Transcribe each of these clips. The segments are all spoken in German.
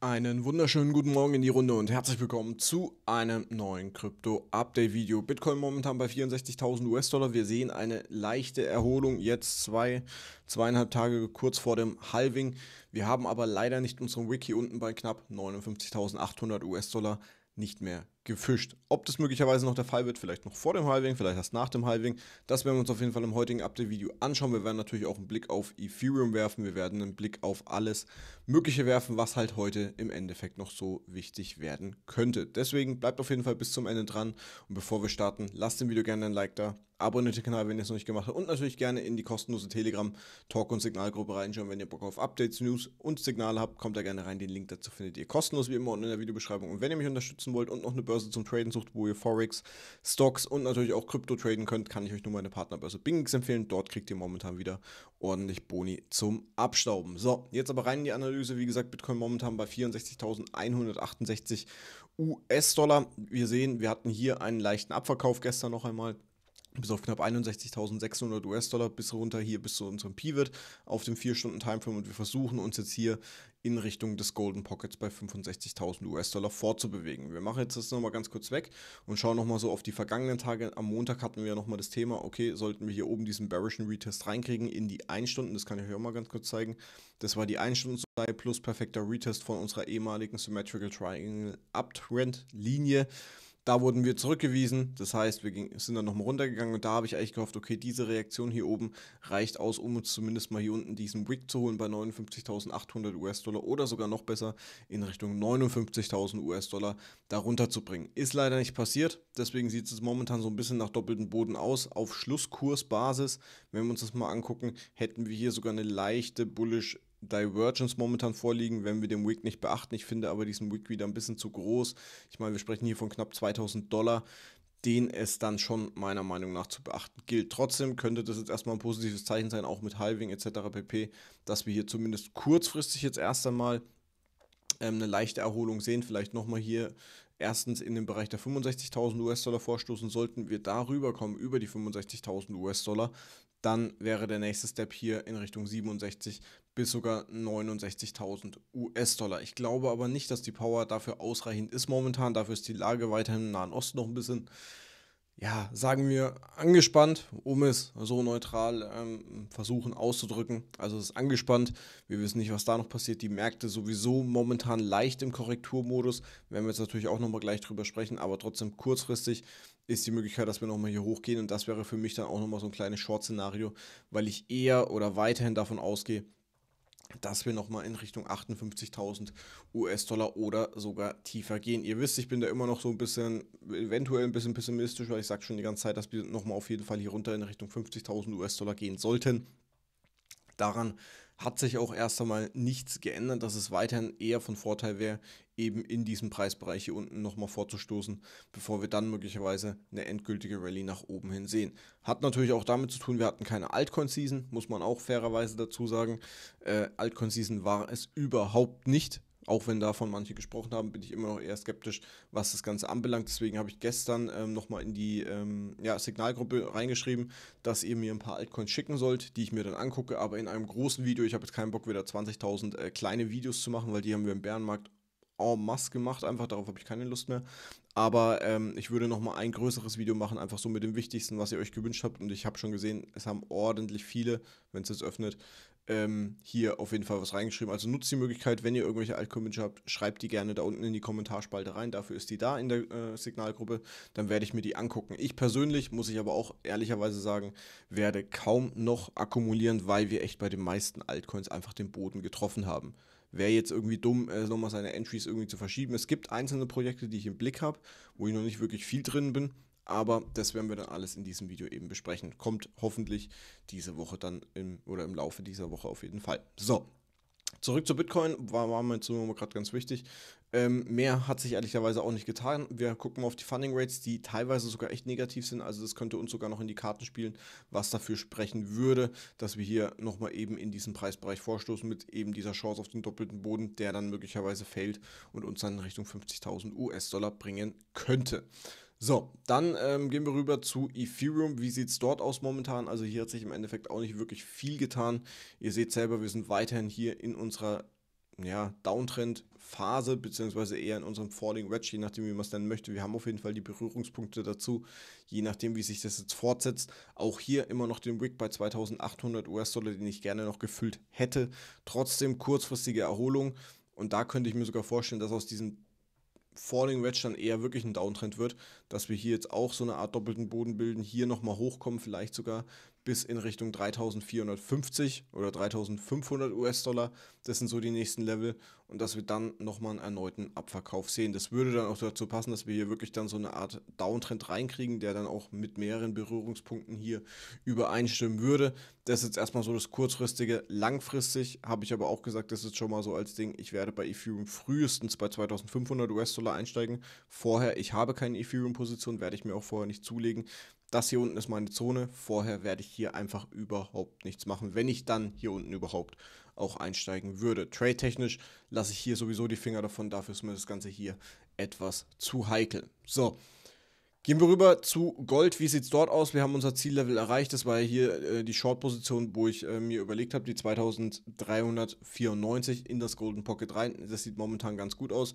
Einen wunderschönen guten Morgen in die Runde und herzlich willkommen zu einem neuen Krypto-Update-Video. Bitcoin momentan bei 64.000 US-Dollar. Wir sehen eine leichte Erholung, jetzt zwei, zweieinhalb Tage kurz vor dem Halving. Wir haben aber leider nicht unseren Wiki unten bei knapp 59.800 US-Dollar nicht mehr gefischt. Ob das möglicherweise noch der Fall wird, vielleicht noch vor dem Halving, vielleicht erst nach dem Halving, das werden wir uns auf jeden Fall im heutigen Update-Video anschauen. Wir werden natürlich auch einen Blick auf Ethereum werfen, wir werden einen Blick auf alles Mögliche werfen, was halt heute im Endeffekt noch so wichtig werden könnte. Deswegen bleibt auf jeden Fall bis zum Ende dran und bevor wir starten, lasst dem Video gerne ein Like da, abonniert den Kanal, wenn ihr es noch nicht gemacht habt und natürlich gerne in die kostenlose Telegram Talk- und Signalgruppe reinschauen, wenn ihr Bock auf Updates, News und Signale habt, kommt da gerne rein, den Link dazu findet ihr kostenlos wie immer unten in der Videobeschreibung und wenn ihr mich unterstützen wollt und noch eine Börse Börse zum Traden sucht, wo ihr Forex, Stocks und natürlich auch Krypto traden könnt, kann ich euch nur meine Partnerbörse Bingix empfehlen. Dort kriegt ihr momentan wieder ordentlich Boni zum Abstauben. So, jetzt aber rein in die Analyse. Wie gesagt, Bitcoin momentan bei 64.168 US-Dollar. Wir sehen, wir hatten hier einen leichten Abverkauf gestern noch einmal bis auf knapp 61.600 US-Dollar bis runter hier bis zu unserem Pivot auf dem 4-Stunden-Timeframe und wir versuchen uns jetzt hier in Richtung des Golden Pockets bei 65.000 US-Dollar vorzubewegen. Wir machen jetzt das nochmal ganz kurz weg und schauen nochmal so auf die vergangenen Tage. Am Montag hatten wir ja nochmal das Thema, okay, sollten wir hier oben diesen bearischen Retest reinkriegen in die 1 Stunden, das kann ich euch auch mal ganz kurz zeigen. Das war die 1 Stunden plus perfekter Retest von unserer ehemaligen Symmetrical Triangle Uptrend Linie. Da wurden wir zurückgewiesen, das heißt, wir ging, sind dann nochmal runtergegangen und da habe ich eigentlich gehofft, okay, diese Reaktion hier oben reicht aus, um uns zumindest mal hier unten diesen Wick zu holen bei 59.800 US-Dollar oder sogar noch besser in Richtung 59.000 US-Dollar darunter zu bringen. Ist leider nicht passiert, deswegen sieht es momentan so ein bisschen nach doppeltem Boden aus. Auf Schlusskursbasis, wenn wir uns das mal angucken, hätten wir hier sogar eine leichte bullish Divergence momentan vorliegen, wenn wir den Wig nicht beachten. Ich finde aber diesen Wig wieder ein bisschen zu groß. Ich meine, wir sprechen hier von knapp 2000 Dollar, den es dann schon meiner Meinung nach zu beachten gilt. Trotzdem könnte das jetzt erstmal ein positives Zeichen sein, auch mit Halving etc. pp., dass wir hier zumindest kurzfristig jetzt erst einmal ähm, eine leichte Erholung sehen. Vielleicht nochmal hier erstens in den Bereich der 65.000 US-Dollar vorstoßen. Sollten wir darüber kommen, über die 65.000 US-Dollar, dann wäre der nächste Step hier in Richtung 67 bis sogar 69.000 US-Dollar. Ich glaube aber nicht, dass die Power dafür ausreichend ist momentan. Dafür ist die Lage weiterhin im Nahen Osten noch ein bisschen ja, sagen wir, angespannt, um es so neutral ähm, versuchen auszudrücken. Also es ist angespannt, wir wissen nicht, was da noch passiert. Die Märkte sowieso momentan leicht im Korrekturmodus, werden wir jetzt natürlich auch nochmal gleich drüber sprechen, aber trotzdem kurzfristig ist die Möglichkeit, dass wir nochmal hier hochgehen und das wäre für mich dann auch nochmal so ein kleines Short-Szenario, weil ich eher oder weiterhin davon ausgehe, dass wir nochmal in Richtung 58.000 US-Dollar oder sogar tiefer gehen. Ihr wisst, ich bin da immer noch so ein bisschen, eventuell ein bisschen pessimistisch, weil ich sage schon die ganze Zeit, dass wir nochmal auf jeden Fall hier runter in Richtung 50.000 US-Dollar gehen sollten. Daran hat sich auch erst einmal nichts geändert, dass es weiterhin eher von Vorteil wäre, eben in diesem Preisbereich hier unten nochmal vorzustoßen, bevor wir dann möglicherweise eine endgültige Rallye nach oben hin sehen. Hat natürlich auch damit zu tun, wir hatten keine Altcoin-Season, muss man auch fairerweise dazu sagen. Äh, Altcoin-Season war es überhaupt nicht. Auch wenn davon manche gesprochen haben, bin ich immer noch eher skeptisch, was das Ganze anbelangt. Deswegen habe ich gestern ähm, nochmal in die ähm, ja, Signalgruppe reingeschrieben, dass ihr mir ein paar Altcoins schicken sollt, die ich mir dann angucke, aber in einem großen Video. Ich habe jetzt keinen Bock, wieder 20.000 äh, kleine Videos zu machen, weil die haben wir im Bärenmarkt en masse gemacht, einfach darauf habe ich keine Lust mehr. Aber ähm, ich würde nochmal ein größeres Video machen, einfach so mit dem Wichtigsten, was ihr euch gewünscht habt. Und ich habe schon gesehen, es haben ordentlich viele, wenn es jetzt öffnet, ähm, hier auf jeden Fall was reingeschrieben. Also nutzt die Möglichkeit, wenn ihr irgendwelche Altcommentare habt, schreibt die gerne da unten in die Kommentarspalte rein. Dafür ist die da in der äh, Signalgruppe. Dann werde ich mir die angucken. Ich persönlich, muss ich aber auch ehrlicherweise sagen, werde kaum noch akkumulieren, weil wir echt bei den meisten Altcoins einfach den Boden getroffen haben wäre jetzt irgendwie dumm, äh, nochmal seine Entries irgendwie zu verschieben. Es gibt einzelne Projekte, die ich im Blick habe, wo ich noch nicht wirklich viel drin bin, aber das werden wir dann alles in diesem Video eben besprechen. Kommt hoffentlich diese Woche dann im, oder im Laufe dieser Woche auf jeden Fall. So, Zurück zu Bitcoin, war, war mir jetzt gerade ganz wichtig. Ähm, mehr hat sich ehrlicherweise auch nicht getan. Wir gucken auf die Funding Rates, die teilweise sogar echt negativ sind. Also das könnte uns sogar noch in die Karten spielen, was dafür sprechen würde, dass wir hier nochmal eben in diesen Preisbereich vorstoßen mit eben dieser Chance auf den doppelten Boden, der dann möglicherweise fällt und uns dann in Richtung 50.000 US-Dollar bringen könnte. So, dann ähm, gehen wir rüber zu Ethereum. Wie sieht es dort aus momentan? Also hier hat sich im Endeffekt auch nicht wirklich viel getan. Ihr seht selber, wir sind weiterhin hier in unserer ja, Downtrend-Phase, beziehungsweise eher in unserem Falling Wedge, je nachdem, wie man es nennen möchte. Wir haben auf jeden Fall die Berührungspunkte dazu, je nachdem, wie sich das jetzt fortsetzt. Auch hier immer noch den Wick bei 2800 US-Dollar, den ich gerne noch gefüllt hätte. Trotzdem kurzfristige Erholung. Und da könnte ich mir sogar vorstellen, dass aus diesem Falling Wedge dann eher wirklich ein Downtrend wird, dass wir hier jetzt auch so eine Art doppelten Boden bilden, hier nochmal hochkommen, vielleicht sogar bis in Richtung 3450 oder 3500 US-Dollar. Das sind so die nächsten Level und dass wir dann nochmal einen erneuten Abverkauf sehen. Das würde dann auch dazu passen, dass wir hier wirklich dann so eine Art Downtrend reinkriegen, der dann auch mit mehreren Berührungspunkten hier übereinstimmen würde. Das ist jetzt erstmal so das kurzfristige. Langfristig habe ich aber auch gesagt, das ist schon mal so als Ding, ich werde bei Ethereum frühestens bei 2500 US-Dollar einsteigen. Vorher, ich habe keine Ethereum-Position, werde ich mir auch vorher nicht zulegen das hier unten ist meine Zone. Vorher werde ich hier einfach überhaupt nichts machen, wenn ich dann hier unten überhaupt auch einsteigen würde. Trade-technisch lasse ich hier sowieso die Finger davon, dafür ist mir das Ganze hier etwas zu heikel. So, Gehen wir rüber zu Gold. Wie sieht es dort aus? Wir haben unser Ziellevel erreicht. Das war ja hier äh, die Short-Position, wo ich äh, mir überlegt habe, die 2394 in das Golden Pocket rein. Das sieht momentan ganz gut aus.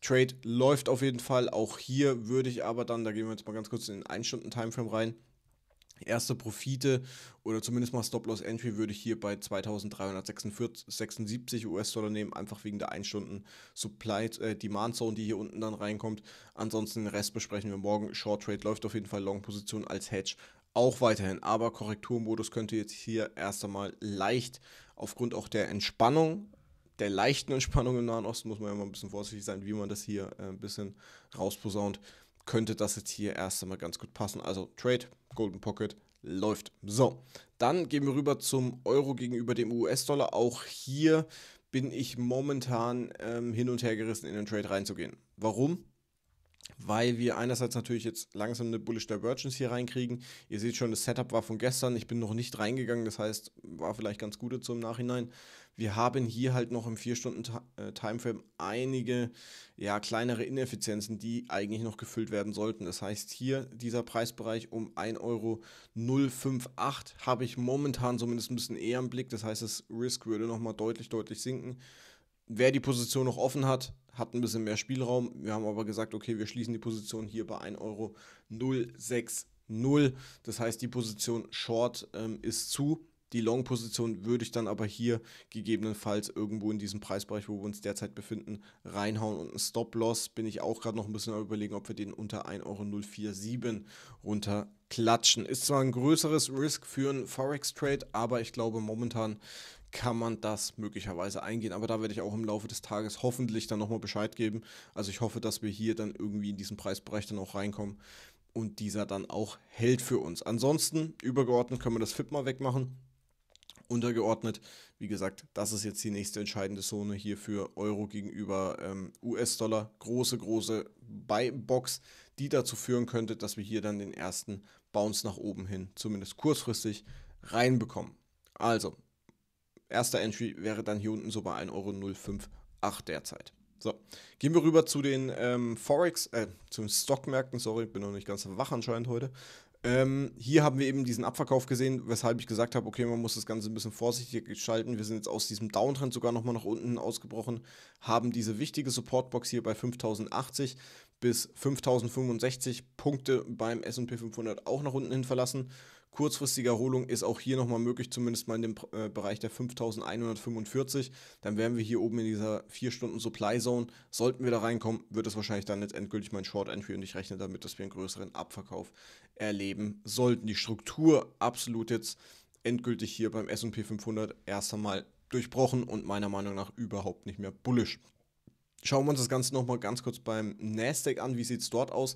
Trade läuft auf jeden Fall. Auch hier würde ich aber dann, da gehen wir jetzt mal ganz kurz in den 1-Stunden-Timeframe rein. Erste Profite oder zumindest mal Stop-Loss-Entry würde ich hier bei 2376 US-Dollar nehmen, einfach wegen der 1-Stunden-Supply-Demand-Zone, äh, die hier unten dann reinkommt. Ansonsten den Rest besprechen wir morgen. Short-Trade läuft auf jeden Fall, Long-Position als Hedge auch weiterhin. Aber Korrekturmodus könnte jetzt hier erst einmal leicht aufgrund auch der Entspannung der leichten Entspannung im Nahen Osten muss man ja immer ein bisschen vorsichtig sein, wie man das hier äh, ein bisschen rausposaunt. Könnte das jetzt hier erst einmal ganz gut passen. Also Trade, Golden Pocket, läuft. So, dann gehen wir rüber zum Euro gegenüber dem US-Dollar. Auch hier bin ich momentan ähm, hin und her gerissen, in den Trade reinzugehen. Warum? Weil wir einerseits natürlich jetzt langsam eine Bullish Divergence hier reinkriegen. Ihr seht schon, das Setup war von gestern. Ich bin noch nicht reingegangen. Das heißt, war vielleicht ganz gut zum Nachhinein. Wir haben hier halt noch im 4-Stunden-Timeframe äh, einige ja, kleinere Ineffizienzen, die eigentlich noch gefüllt werden sollten. Das heißt, hier dieser Preisbereich um 1,058 Euro habe ich momentan zumindest ein bisschen eher im Blick. Das heißt, das Risk würde nochmal deutlich, deutlich sinken. Wer die Position noch offen hat, hat ein bisschen mehr Spielraum. Wir haben aber gesagt, okay, wir schließen die Position hier bei 1,060 Euro. Das heißt, die Position Short ähm, ist zu. Die Long-Position würde ich dann aber hier gegebenenfalls irgendwo in diesem Preisbereich, wo wir uns derzeit befinden, reinhauen. Und ein Stop-Loss bin ich auch gerade noch ein bisschen überlegen, ob wir den unter 1,047 Euro runterklatschen. Ist zwar ein größeres Risk für einen Forex-Trade, aber ich glaube, momentan kann man das möglicherweise eingehen. Aber da werde ich auch im Laufe des Tages hoffentlich dann nochmal Bescheid geben. Also ich hoffe, dass wir hier dann irgendwie in diesen Preisbereich dann auch reinkommen und dieser dann auch hält für uns. Ansonsten, übergeordnet, können wir das FIP mal wegmachen untergeordnet. Wie gesagt, das ist jetzt die nächste entscheidende Zone hier für Euro gegenüber ähm, US-Dollar. Große, große Buy-Box, die dazu führen könnte, dass wir hier dann den ersten Bounce nach oben hin, zumindest kurzfristig, reinbekommen. Also, erster Entry wäre dann hier unten so bei 1,058 Euro derzeit. So, gehen wir rüber zu den ähm, Forex, äh, zu Stockmärkten, sorry, bin noch nicht ganz wach anscheinend heute. Ähm, hier haben wir eben diesen Abverkauf gesehen, weshalb ich gesagt habe, okay, man muss das Ganze ein bisschen vorsichtiger gestalten. Wir sind jetzt aus diesem Downtrend sogar nochmal nach unten ausgebrochen, haben diese wichtige Supportbox hier bei 5080 bis 5065 Punkte beim SP 500 auch nach unten hin verlassen. Kurzfristige Erholung ist auch hier nochmal möglich, zumindest mal in dem äh, Bereich der 5145. Dann wären wir hier oben in dieser 4-Stunden-Supply-Zone. Sollten wir da reinkommen, wird es wahrscheinlich dann jetzt endgültig mein Short-Entry und ich rechne damit, dass wir einen größeren Abverkauf erleben sollten. Die Struktur absolut jetzt endgültig hier beim SP 500 erst einmal durchbrochen und meiner Meinung nach überhaupt nicht mehr bullisch. Schauen wir uns das Ganze nochmal ganz kurz beim Nasdaq an. Wie sieht es dort aus?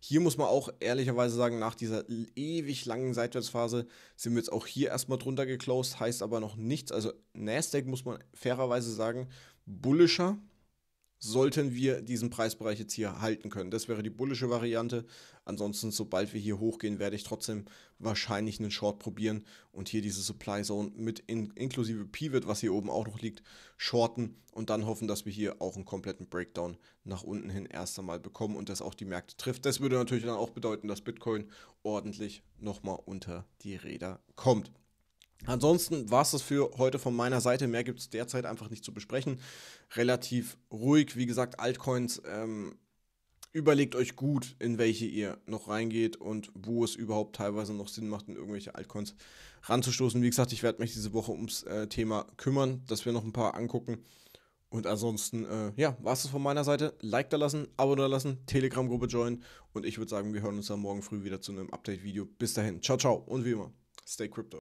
Hier muss man auch ehrlicherweise sagen, nach dieser ewig langen Seitwärtsphase sind wir jetzt auch hier erstmal drunter geclosed, heißt aber noch nichts. Also Nasdaq muss man fairerweise sagen, bullischer sollten wir diesen Preisbereich jetzt hier halten können. Das wäre die bullische Variante. Ansonsten, sobald wir hier hochgehen, werde ich trotzdem wahrscheinlich einen Short probieren und hier diese Supply Zone mit in, inklusive Pivot, was hier oben auch noch liegt, shorten und dann hoffen, dass wir hier auch einen kompletten Breakdown nach unten hin erst einmal bekommen und das auch die Märkte trifft. Das würde natürlich dann auch bedeuten, dass Bitcoin ordentlich nochmal unter die Räder kommt. Ansonsten war es das für heute von meiner Seite. Mehr gibt es derzeit einfach nicht zu besprechen. Relativ ruhig, wie gesagt, Altcoins. Ähm, überlegt euch gut, in welche ihr noch reingeht und wo es überhaupt teilweise noch Sinn macht, in irgendwelche Altcoins ranzustoßen. Wie gesagt, ich werde mich diese Woche ums äh, Thema kümmern, dass wir noch ein paar angucken. Und ansonsten, äh, ja, war es von meiner Seite. Like da lassen, Abo da lassen, Telegram-Gruppe joinen. Und ich würde sagen, wir hören uns dann morgen früh wieder zu einem Update-Video. Bis dahin, ciao, ciao und wie immer, stay crypto.